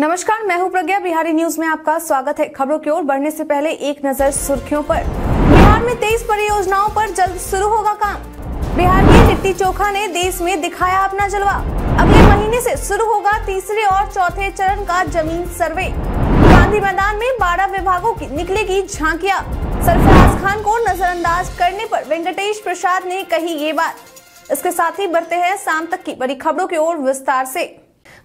नमस्कार मैं हूं प्रज्ञा बिहारी न्यूज में आपका स्वागत है खबरों की ओर बढ़ने से पहले एक नजर सुर्खियों पर बिहार में तेईस परियोजनाओं पर जल्द शुरू होगा काम बिहार के लिट्टी चोखा ने देश में दिखाया अपना जलवा अगले महीने से शुरू होगा तीसरे और चौथे चरण का जमीन सर्वे गांधी मैदान में बारह विभागों की निकलेगी झांकिया सरफराज खान को नजरअंदाज करने आरोप वेंकटेश प्रसाद ने कही ये बात इसके साथ ही बढ़ते हैं शाम तक की बड़ी खबरों की ओर विस्तार ऐसी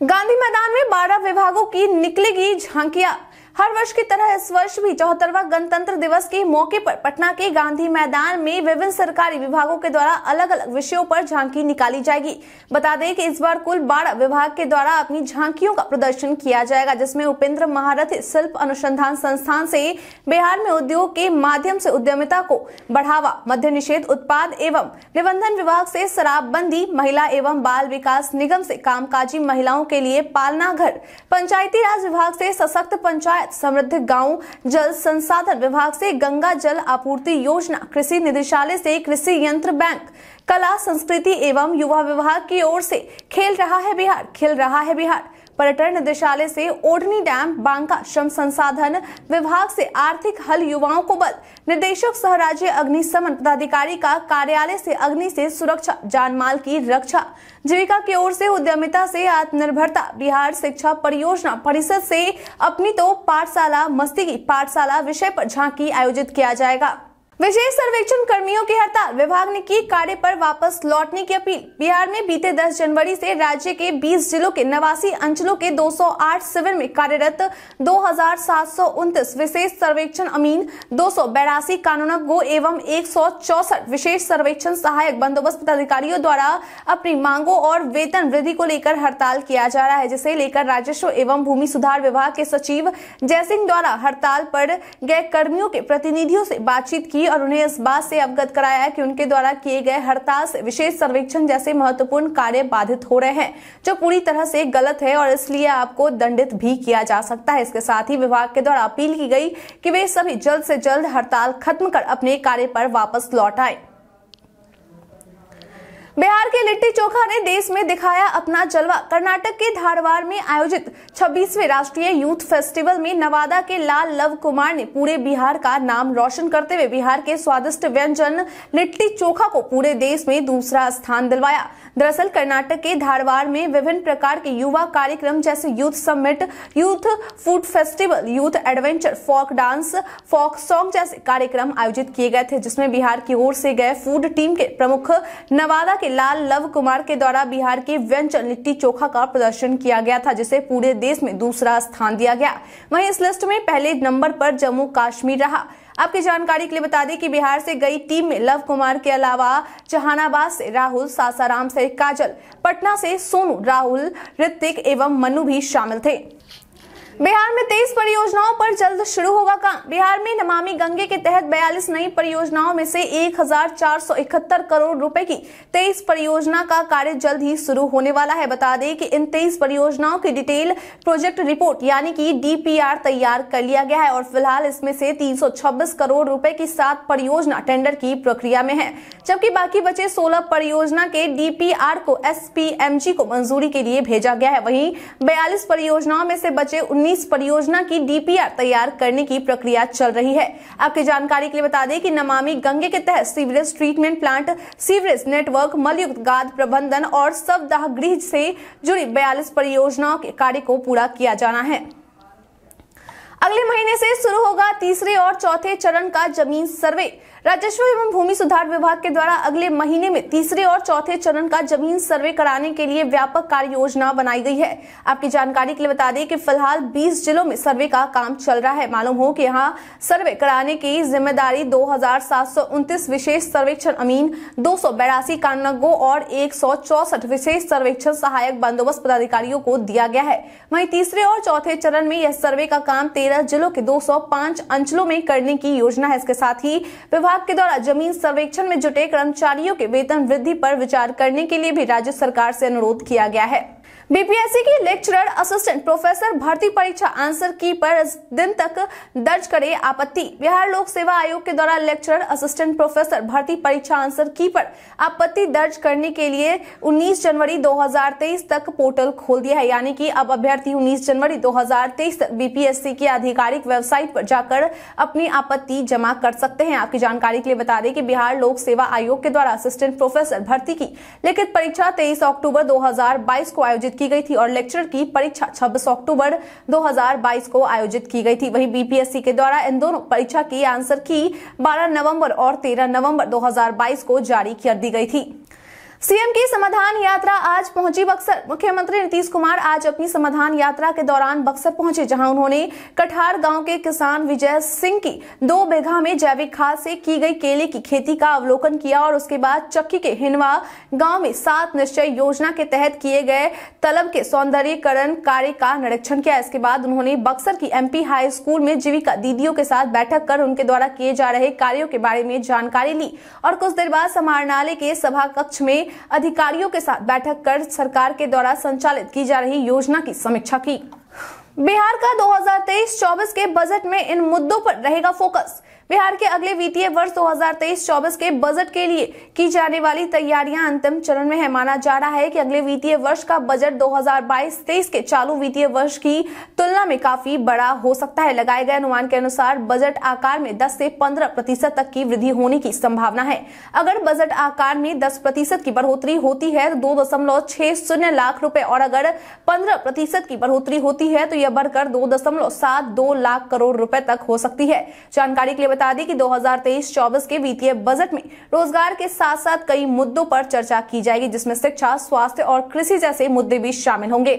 गांधी मैदान में बारह विभागों की निकलेगी झांकिया हर वर्ष की तरह इस वर्ष भी चौहत्तरवा गणतंत्र दिवस के मौके पर पटना के गांधी मैदान में विभिन्न सरकारी विभागों के द्वारा अलग अलग विषयों पर झांकी निकाली जाएगी बता दें कि इस बार कुल बारह विभाग के द्वारा अपनी झांकियों का प्रदर्शन किया जाएगा जिसमें उपेंद्र महारथी शिल्प अनुसंधान संस्थान से बिहार में उद्योग के माध्यम से उद्यमिता को बढ़ावा मध्य निषेध उत्पाद एवं निबंधन विभाग से शराबबंदी महिला एवं बाल विकास निगम से कामकाजी महिलाओं के लिए पालना घर पंचायती राज विभाग से सशक्त पंचायत पंचायत समृद्ध गांव जल संसाधन विभाग से गंगा जल आपूर्ति योजना कृषि निदेशालय से कृषि यंत्र बैंक कला संस्कृति एवं युवा विभाग की ओर से खेल रहा है बिहार खेल रहा है बिहार पर्यटन निदेशालय से ओढ़नी डैम बांका श्रम संसाधन विभाग से आर्थिक हल युवाओं को बल निदेशक सह राज्य अग्निशमन पदाधिकारी का कार्यालय से अग्नि से सुरक्षा जान माल की रक्षा जीविका की ओर से उद्यमिता से आत्मनिर्भरता बिहार शिक्षा परियोजना परिषद से अपनी तो पाठशाला मस्ती की पाठशाला विषय पर झांकी आयोजित किया जाएगा विशेष सर्वेक्षण कर्मियों की हड़ताल विभाग ने की कार्य पर वापस लौटने की अपील बिहार में बीते 10 जनवरी से राज्य के 20 जिलों के नवासी अंचलों के 208 शिविर में कार्यरत दो विशेष सर्वेक्षण अमीन दो सौ गो एवं एक विशेष सर्वेक्षण सहायक बंदोबस्त अधिकारियों द्वारा अपनी मांगों और वेतन वृद्धि को लेकर हड़ताल किया जा रहा है जिसे लेकर राजस्व एवं भूमि सुधार विभाग के सचिव जयसिंह द्वारा हड़ताल पर गए कर्मियों के प्रतिनिधियों से बातचीत की और उन्हें इस बात से अवगत कराया कि उनके द्वारा किए गए हड़ताल विशेष सर्वेक्षण जैसे महत्वपूर्ण कार्य बाधित हो रहे हैं जो पूरी तरह से गलत है और इसलिए आपको दंडित भी किया जा सकता है इसके साथ ही विभाग के द्वारा अपील की गई कि वे सभी जल्द से जल्द हड़ताल खत्म कर अपने कार्य पर वापस लौट आए बिहार के लिट्टी चोखा ने देश में दिखाया अपना जलवा कर्नाटक के धारवाड़ में आयोजित 26वें राष्ट्रीय यूथ फेस्टिवल में नवादा के लाल लव कुमार ने पूरे बिहार का नाम रोशन करते हुए बिहार के स्वादिष्ट व्यंजन लिट्टी चोखा को पूरे देश में दूसरा स्थान दिलवाया दरअसल कर्नाटक के धारवाड़ में विभिन्न प्रकार के युवा कार्यक्रम जैसे youth summit youth food festival youth adventure folk dance folk song जैसे कार्यक्रम आयोजित किए गए थे जिसमें बिहार की ओर से गए फूड टीम के प्रमुख नवादा कि लाल लव कुमार के द्वारा बिहार के व्यंजन लिट्टी चोखा का प्रदर्शन किया गया था जिसे पूरे देश में दूसरा स्थान दिया गया वहीं इस लिस्ट में पहले नंबर पर जम्मू कश्मीर रहा आपकी जानकारी के लिए बता दें कि बिहार से गई टीम में लव कुमार के अलावा जहानाबाद से राहुल सासाराम से काजल पटना से सोनू राहुल ऋतिक एवं मनु भी शामिल थे बिहार में तेईस परियोजनाओं पर जल्द शुरू होगा काम बिहार में नमामि गंगे के तहत बयालीस नई परियोजनाओं में से एक करोड़ रुपए की तेईस परियोजना का कार्य जल्द ही शुरू होने वाला है बता दें कि इन तेईस परियोजनाओं की डिटेल प्रोजेक्ट रिपोर्ट यानी कि डीपीआर तैयार कर लिया गया है और फिलहाल इसमें से तीन करोड़ रूपए की सात परियोजना टेंडर की प्रक्रिया में है जबकि बाकी बचे सोलह परियोजना के डीपीआर को एस को मंजूरी के लिए भेजा गया है वही बयालीस परियोजनाओं में से बचे उन्नीस 19 परियोजना की डीपीआर तैयार करने की प्रक्रिया चल रही है आपकी जानकारी के लिए बता दें कि नमामि गंगे के तहत sewerage treatment plant sewerage network मलयुक्त गाद प्रबंधन और सब गृह से जुड़ी बयालीस परियोजनाओं के कार्य को पूरा किया जाना है अगले महीने से शुरू होगा तीसरे और चौथे चरण का जमीन सर्वे राजस्व एवं भूमि सुधार विभाग के द्वारा अगले महीने में तीसरे और चौथे चरण का जमीन सर्वे कराने के लिए व्यापक कार्य योजना बनाई गई है आपकी जानकारी के लिए बता दें कि फिलहाल 20 जिलों में सर्वे का काम चल रहा है मालूम हो कि यहाँ सर्वे कराने की जिम्मेदारी दो विशेष सर्वेक्षण अमीन दो कानगो और एक विशेष सर्वेक्षण सहायक बंदोबस्त पदाधिकारियों को दिया गया है वही तीसरे और चौथे चरण में यह सर्वे का काम तेरह तेरह जिलों के 205 अंचलों में करने की योजना है इसके साथ ही विभाग के द्वारा जमीन सर्वेक्षण में जुटे कर्मचारियों के वेतन वृद्धि पर विचार करने के लिए भी राज्य सरकार से अनुरोध किया गया है बीपीएससी की लेक्चरर असिस्टेंट प्रोफेसर भर्ती परीक्षा आंसर की पर दिन तक दर्ज करे आपत्ति बिहार लोक सेवा आयोग के द्वारा लेक्चरर असिस्टेंट प्रोफेसर भर्ती परीक्षा आंसर की पर आपत्ति दर्ज करने के लिए 19 जनवरी 2023 तक पोर्टल खोल दिया है यानी कि अब अभ्यर्थी 19 जनवरी 2023 तक बीपीएससी की आधिकारिक वेबसाइट पर जाकर अपनी आपत्ति जमा कर सकते हैं आपकी जानकारी के लिए बता दें कि बिहार लोक सेवा आयोग के द्वारा असिस्टेंट प्रोफेसर भर्ती की लिखित परीक्षा तेईस अक्टूबर दो को आयोजित आयोजित की गई थी और लेक्चर की परीक्षा 26 अक्टूबर 2022 को आयोजित की गई थी वहीं बीपीएससी के द्वारा इन दोनों परीक्षा की आंसर की 12 नवंबर और 13 नवंबर 2022 को जारी कर दी गई थी सीएम की समाधान यात्रा आज पहुंची बक्सर मुख्यमंत्री नीतीश कुमार आज अपनी समाधान यात्रा के दौरान बक्सर पहुंचे जहां उन्होंने कठार गांव के किसान विजय सिंह की दो बीघा में जैविक खाद से की गई केले की खेती का अवलोकन किया और उसके बाद चक्की के हिनवा गांव में सात निश्चय योजना के तहत किए गए तलब के सौंदर्यकरण कार्य का निरीक्षण किया इसके बाद उन्होंने बक्सर की एम हाई स्कूल में जीविका दीदियों के साथ बैठक कर उनके द्वारा किए जा रहे कार्यो के बारे में जानकारी ली और कुछ देर बाद समारणालय के सभा कक्ष में अधिकारियों के साथ बैठक कर सरकार के द्वारा संचालित की जा रही योजना की समीक्षा की बिहार का 2023-24 के बजट में इन मुद्दों पर रहेगा फोकस बिहार के अगले वित्तीय वर्ष 2023-24 के बजट के लिए की जाने वाली तैयारियां अंतिम चरण में है माना जा रहा है कि अगले वित्तीय वर्ष का बजट 2022-23 के चालू वित्तीय वर्ष की तुलना में काफी बड़ा हो सकता है लगाए गए अनुमान के अनुसार बजट आकार में 10 से 15 प्रतिशत तक की वृद्धि होने की संभावना है अगर बजट आकार में दस प्रतिशत की बढ़ोतरी होती है तो दो दशमलव छह शून्य लाख रूपए और अगर पंद्रह प्रतिशत की बढ़ोतरी होती है तो यह बढ़कर दो दशमलव सात दो लाख करोड़ रूपए तक हो सकती है जानकारी के लिए बता दें कि 2023-24 के वित्तीय बजट में रोजगार के साथ साथ कई मुद्दों पर चर्चा की जाएगी जिसमें शिक्षा स्वास्थ्य और कृषि जैसे मुद्दे भी शामिल होंगे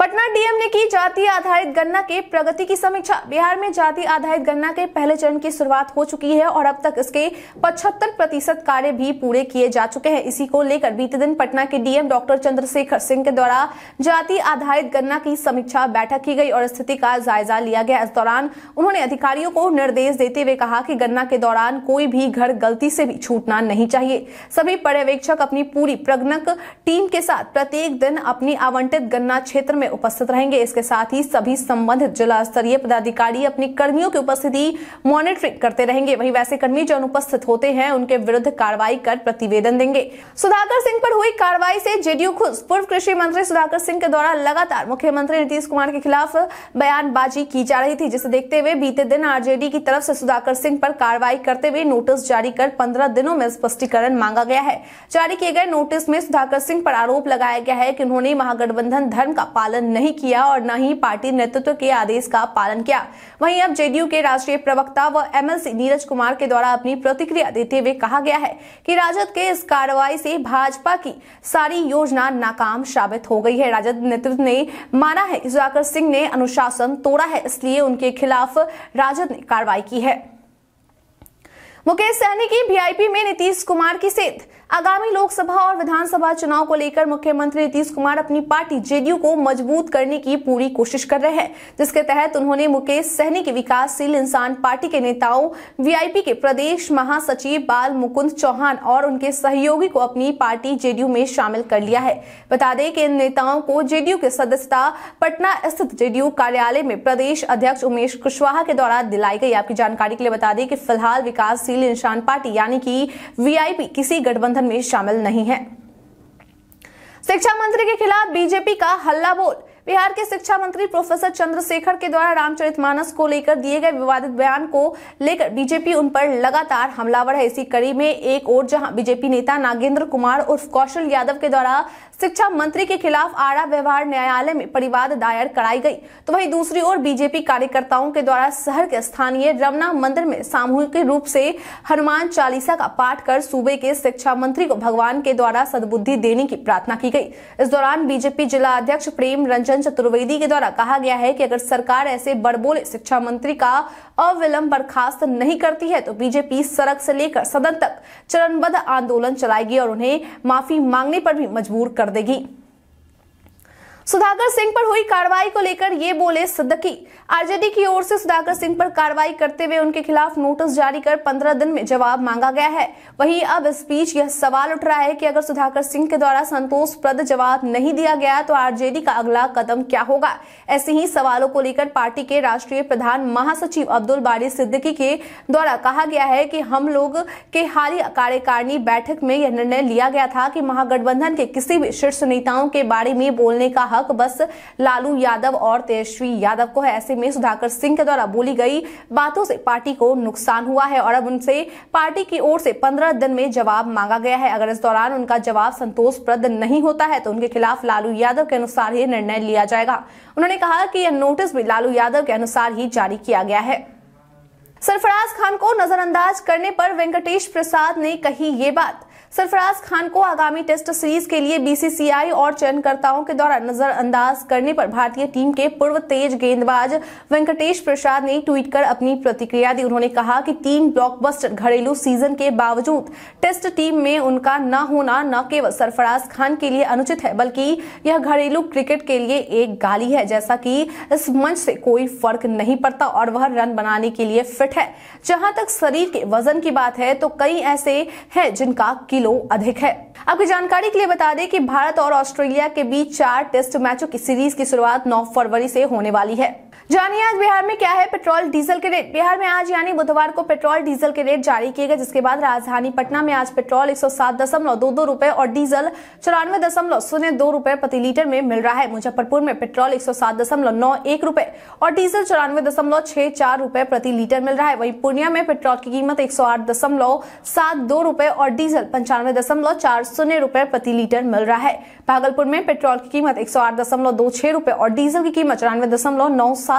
पटना डीएम ने की जाति आधारित गन्ना के प्रगति की समीक्षा बिहार में जाति आधारित गन्ना के पहले चरण की शुरुआत हो चुकी है और अब तक इसके 75 प्रतिशत कार्य भी पूरे किए जा चुके हैं इसी को लेकर बीते दिन पटना के डीएम डॉक्टर चंद्रशेखर सिंह के द्वारा जाति आधारित गन्ना की समीक्षा बैठक की गई और स्थिति का जायजा लिया गया इस दौरान उन्होंने अधिकारियों को निर्देश देते हुए कहा कि गन्ना के दौरान कोई भी घर गलती से भी छूटना नहीं चाहिए सभी पर्यवेक्षक अपनी पूरी प्रगणक टीम के साथ प्रत्येक दिन अपनी आवंटित गन्ना क्षेत्र में उपस्थित रहेंगे इसके साथ ही सभी संबंधित जिला स्तरीय पदाधिकारी अपने कर्मियों की उपस्थिति मॉनिटरिंग करते रहेंगे वहीं वैसे कर्मी जो अनुपस्थित होते हैं उनके विरुद्ध कार्रवाई कर प्रतिवेदन देंगे सुधाकर सिंह पर हुई कार्रवाई से जेडीयू खुश पूर्व कृषि मंत्री सुधाकर सिंह के द्वारा लगातार मुख्यमंत्री नीतीश कुमार के खिलाफ बयानबाजी की जा रही थी जिसे देखते हुए बीते दिन आरजेडी की तरफ से सुधाकर सिंह पर कार्रवाई करते हुए नोटिस जारी कर पंद्रह दिनों में स्पष्टीकरण मांगा गया है जारी किए गए नोटिस में सुधाकर सिंह पर आरोप लगाया गया है कि उन्होंने महागठबंधन धर्म का पालन पालन नहीं किया और न ही पार्टी नेतृत्व के आदेश का पालन किया वहीं अब जेडीयू के राष्ट्रीय प्रवक्ता व एमएलसी नीरज कुमार के द्वारा अपनी प्रतिक्रिया देते हुए कहा गया है कि राजद के इस कार्रवाई से भाजपा की सारी योजना नाकाम साबित हो गई है राजद नेतृत्व ने माना है कि सिंह ने अनुशासन तोड़ा है इसलिए उनके खिलाफ राजद ने कार्रवाई की है मुकेश सहनी की वीआईपी में नीतीश कुमार की सेध आगामी लोकसभा और विधानसभा चुनाव को लेकर मुख्यमंत्री नीतीश कुमार अपनी पार्टी जेडीयू को मजबूत करने की पूरी कोशिश कर रहे हैं जिसके तहत उन्होंने मुकेश सहनी की विकासशील इंसान पार्टी के नेताओं वीआईपी के प्रदेश महासचिव बाल मुकुंद चौहान और उनके सहयोगी को अपनी पार्टी जेडीयू में शामिल कर लिया है बता दें कि इन नेताओं को जेडीयू की सदस्यता पटना स्थित जेडीयू कार्यालय में प्रदेश अध्यक्ष उमेश कुशवाहा के द्वारा दिलाई गई आपकी जानकारी के लिए बता दें कि फिलहाल विकास विकासशील इंसान पार्टी यानी कि वीआईपी किसी गठबंधन में शामिल नहीं है शिक्षा मंत्री के खिलाफ बीजेपी का हल्ला बोल बिहार के शिक्षा मंत्री प्रोफेसर चंद्रशेखर के द्वारा रामचरितमानस को लेकर दिए गए विवादित बयान को लेकर बीजेपी उन पर लगातार हमलावर है इसी कड़ी में एक और जहां बीजेपी नेता नागेंद्र कुमार उर्फ कौशल यादव के द्वारा शिक्षा मंत्री के खिलाफ आरा व्यवहार न्यायालय में परिवाद दायर कराई गई तो वहीं दूसरी ओर बीजेपी कार्यकर्ताओं के द्वारा शहर के स्थानीय रमना मंदिर में सामूहिक रूप से हनुमान चालीसा का पाठ कर सूबे के शिक्षा मंत्री को भगवान के द्वारा सदबुद्धि देने की प्रार्थना की गई इस दौरान बीजेपी जिला अध्यक्ष प्रेम रंजन रंजन चतुर्वेदी के द्वारा कहा गया है कि अगर सरकार ऐसे बड़बोले शिक्षा मंत्री का अविलंब बर्खास्त नहीं करती है तो बीजेपी सड़क से लेकर सदन तक चरणबद्ध आंदोलन चलाएगी और उन्हें माफी मांगने पर भी मजबूर कर देगी सुधाकर सिंह पर हुई कार्रवाई को लेकर ये बोले सिद्दकी आरजेडी की ओर से सुधाकर सिंह पर कार्रवाई करते हुए उनके खिलाफ नोटिस जारी कर पंद्रह दिन में जवाब मांगा गया है वहीं अब इस बीच यह सवाल उठ रहा है कि अगर सुधाकर सिंह के द्वारा संतोष प्रद जवाब नहीं दिया गया तो आरजेडी का अगला कदम क्या होगा ऐसे ही सवालों को लेकर पार्टी के राष्ट्रीय प्रधान महासचिव अब्दुल बारी सिद्दकी के द्वारा कहा गया है कि हम लोग के हाल ही कार्यकारिणी बैठक में यह निर्णय लिया गया था कि महागठबंधन के किसी भी शीर्ष नेताओं के बारे में बोलने का हक बस लालू यादव और तेजस्वी यादव को है ऐसे में सुधाकर सिंह के द्वारा बोली गई बातों से पार्टी को नुकसान हुआ है और अब उनसे पार्टी की ओर से पंद्रह दिन में जवाब मांगा गया है अगर इस दौरान उनका जवाब संतोषप्रद नहीं होता है तो उनके खिलाफ लालू यादव के अनुसार ही निर्णय लिया जाएगा उन्होंने कहा कि यह नोटिस भी लालू यादव के अनुसार ही जारी किया गया है सरफराज खान को नजरअंदाज करने पर वेंकटेश प्रसाद ने कही ये बात सरफराज खान को आगामी टेस्ट सीरीज के लिए बीसीसीआई और चयनकर्ताओं के द्वारा नजरअंदाज करने पर भारतीय टीम के पूर्व तेज गेंदबाज वेंकटेश प्रसाद ने ट्वीट कर अपनी प्रतिक्रिया दी उन्होंने कहा कि टीम ब्लॉकबस्टर घरेलू सीजन के बावजूद टेस्ट टीम में उनका न होना न केवल सरफराज खान के लिए अनुचित है बल्कि यह घरेलू क्रिकेट के लिए एक गाली है जैसा कि इस मंच से कोई फर्क नहीं पड़ता और वह रन बनाने के लिए फिट है जहां तक शरीर के वजन की बात है तो कई ऐसे हैं जिनका किलो अधिक है आपकी जानकारी के लिए बता दें कि भारत और ऑस्ट्रेलिया के बीच चार टेस्ट मैचों की सीरीज की शुरुआत 9 फरवरी से होने वाली है जानिए आज बिहार में क्या है पेट्रोल डीजल के रेट बिहार में आज यानी बुधवार को पेट्रोल डीजल के रेट जारी किए गए जिसके बाद राजधानी पटना में आज पेट्रोल एक सौ रुपए और डीजल चौरानवे दशमलव शून्य दो रूपए प्रति लीटर में मिल रहा है मुजफ्फरपुर में पेट्रोल एक सौ रुपए और डीजल चौरानवे दशमलव छह चार रुपए प्रति लीटर मिल रहा है वही पूर्णिया में पेट्रोल की कीमत एक रुपए और डीजल पंचानवे दशमलव चार शून्य रुपए प्रति लीटर मिल रहा है भागलपुर में पेट्रोल की कीमत एक रुपए और डीजल की कीमत चौरानवे दशमलव नौ सात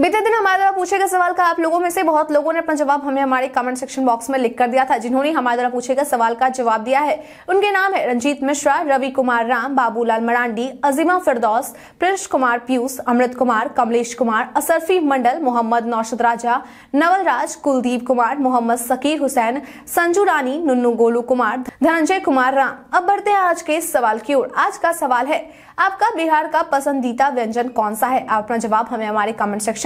बीते दिन हमारे द्वारा पूछे गए सवाल का आप लोगों में से बहुत लोगों ने अपना जवाब हमें हमारे कमेंट सेक्शन बॉक्स में लिख कर दिया था जिन्होंने हमारे द्वारा पूछे गए सवाल का जवाब दिया है उनके नाम है रंजीत मिश्रा रवि कुमार राम बाबूलाल मरांडी अजीमा फिरदौस प्रिंस कुमार पीयूष अमृत कुमार कमलेश कुमार असरफी मंडल मोहम्मद नौशद राजा नवल राज कुलदीप कुमार मोहम्मद सकीर हुसैन संजू रानी नुन्नू गोलू कुमार धनंजय कुमार राम अब बढ़ते हैं आज के सवाल की ओर आज का सवाल है आपका बिहार का पसंदीदा व्यंजन कौन सा है आप अपना जवाब हमें हमारे कमेंट सेक्शन